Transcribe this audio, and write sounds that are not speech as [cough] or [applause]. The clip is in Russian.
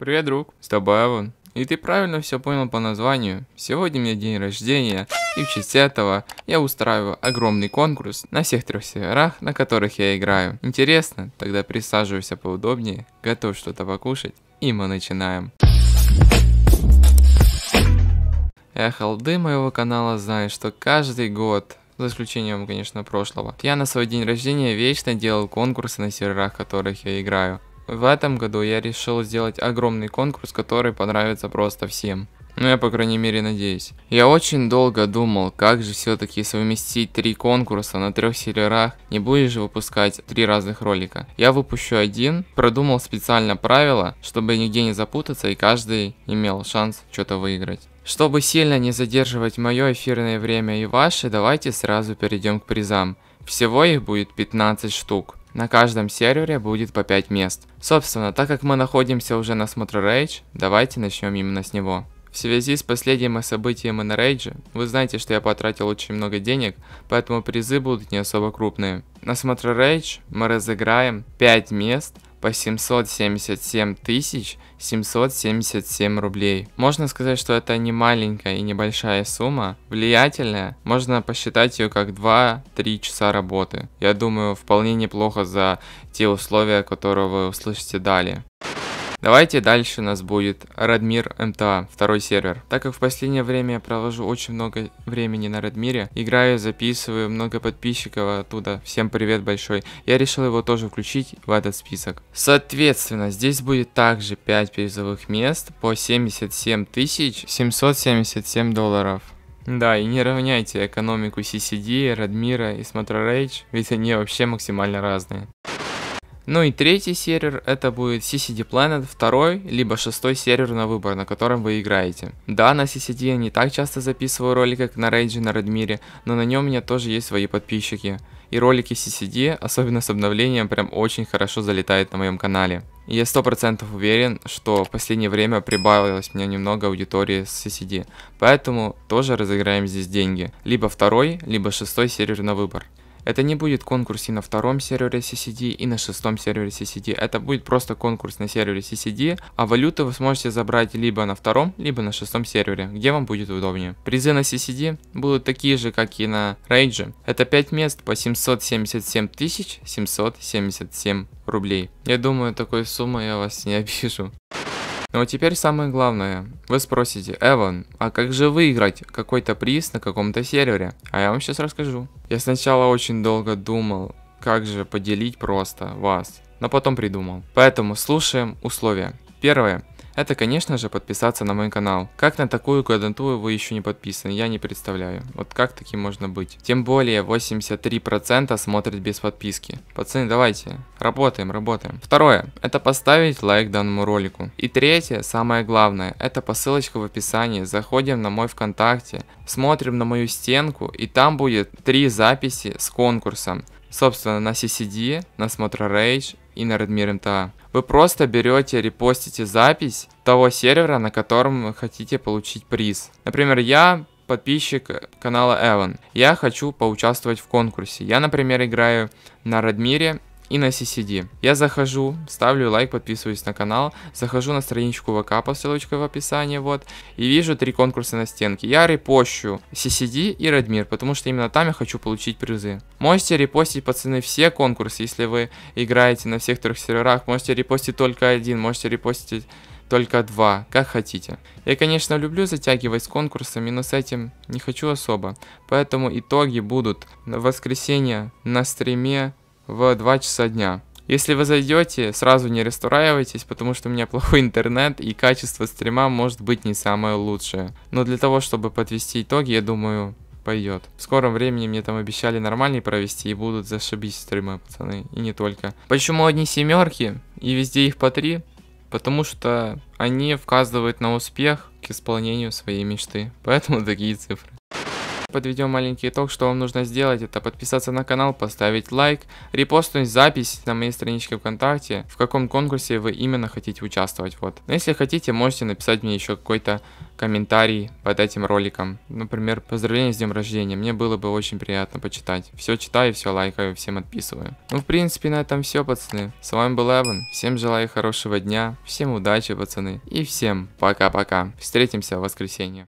Привет, друг, с тобой Аван. И ты правильно все понял по названию. Сегодня у меня день рождения, и в честь этого я устраиваю огромный конкурс на всех трех северах, на которых я играю. Интересно? Тогда присаживайся поудобнее, готов что-то покушать, и мы начинаем. Эх, алды моего канала знают, что каждый год за исключением, конечно, прошлого. Я на свой день рождения вечно делал конкурсы на серверах, которых я играю. В этом году я решил сделать огромный конкурс, который понравится просто всем. Ну, я, по крайней мере, надеюсь. Я очень долго думал, как же все-таки совместить три конкурса на трех серверах. Не будешь же выпускать три разных ролика. Я выпущу один, продумал специально правила, чтобы нигде не запутаться и каждый имел шанс что-то выиграть. Чтобы сильно не задерживать мое эфирное время и ваше, давайте сразу перейдем к призам. Всего их будет 15 штук. На каждом сервере будет по 5 мест. Собственно, так как мы находимся уже на Смотр Rage, давайте начнем именно с него. В связи с последними событиями на Рейдже, вы знаете, что я потратил очень много денег, поэтому призы будут не особо крупные. На Смотр Рейдж мы разыграем 5 мест – по 777 тысяч 777 рублей. Можно сказать, что это не маленькая и небольшая сумма, влиятельная, можно посчитать ее как 2-3 часа работы. Я думаю, вполне неплохо за те условия, которые вы услышите далее. Давайте дальше у нас будет Радмир МТА, второй сервер. Так как в последнее время я провожу очень много времени на Радмире, играю, записываю, много подписчиков оттуда, всем привет большой, я решил его тоже включить в этот список. Соответственно, здесь будет также 5 призовых мест по 77 777 долларов. Да, и не равняйте экономику CCD, Радмира и Смотрорейдж, ведь они вообще максимально разные. Ну и третий сервер это будет CCD Planet, второй либо шестой сервер на выбор, на котором вы играете. Да, на CCD я не так часто записываю ролики, как на Rage на Радмире, но на нем у меня тоже есть свои подписчики. И ролики CCD, особенно с обновлением, прям очень хорошо залетают на моем канале. И я процентов уверен, что в последнее время прибавилось мне немного аудитории с CCD, поэтому тоже разыграем здесь деньги, либо второй, либо шестой сервер на выбор. Это не будет конкурс и на втором сервере CCD, и на шестом сервере CCD. Это будет просто конкурс на сервере CCD, а валюту вы сможете забрать либо на втором, либо на шестом сервере, где вам будет удобнее. Призы на CCD будут такие же, как и на Rage. Это 5 мест по 777 777 рублей. Я думаю, такой суммы я вас не [laughs] обижу. Но теперь самое главное. Вы спросите, Эван, а как же выиграть какой-то приз на каком-то сервере? А я вам сейчас расскажу. Я сначала очень долго думал, как же поделить просто вас, но потом придумал. Поэтому слушаем условия. Первое это, конечно же, подписаться на мой канал. Как на такую градантуру вы еще не подписаны, я не представляю. Вот как таким можно быть? Тем более 83% смотрят без подписки. Пацаны, давайте, работаем, работаем. Второе, это поставить лайк данному ролику. И третье, самое главное, это по ссылочке в описании. Заходим на мой ВКонтакте, смотрим на мою стенку, и там будет три записи с конкурсом собственно, на CCD, на Smotra Rage и на Redmir MTA. Вы просто берете, репостите запись того сервера, на котором вы хотите получить приз. Например, я подписчик канала Эван. Я хочу поучаствовать в конкурсе. Я, например, играю на Радмире и на CCD. Я захожу, ставлю лайк, подписываюсь на канал, захожу на страничку ВК по ссылочке в описании, вот, и вижу три конкурса на стенке. Я репощу CCD и Радмир, потому что именно там я хочу получить призы. Можете репостить, пацаны, все конкурсы, если вы играете на всех трех серверах, можете репостить только один, можете репостить только два, как хотите. Я, конечно, люблю затягивать с конкурсами, но с этим не хочу особо. Поэтому итоги будут в воскресенье на стриме в 2 часа дня. Если вы зайдете, сразу не расстраивайтесь, потому что у меня [laughs] плохой интернет и качество стрима может быть не самое лучшее. Но для того, чтобы подвести итоги, я думаю, пойдет. В скором времени мне там обещали нормальный провести и будут зашибись стримы, пацаны, и не только. Почему одни семерки и везде их по три? Потому что они вказывают на успех к исполнению своей мечты. Поэтому [laughs] такие цифры. Подведем маленький итог, что вам нужно сделать, это подписаться на канал, поставить лайк, репостнуть запись на моей страничке ВКонтакте, в каком конкурсе вы именно хотите участвовать. Вот. Но ну, если хотите, можете написать мне еще какой-то комментарий под этим роликом. Например, поздравление с днем рождения. Мне было бы очень приятно почитать. Все читаю, все лайкаю, всем отписываю. Ну, в принципе, на этом все, пацаны. С вами был Эван. Всем желаю хорошего дня, всем удачи, пацаны. И всем пока-пока. Встретимся в воскресенье.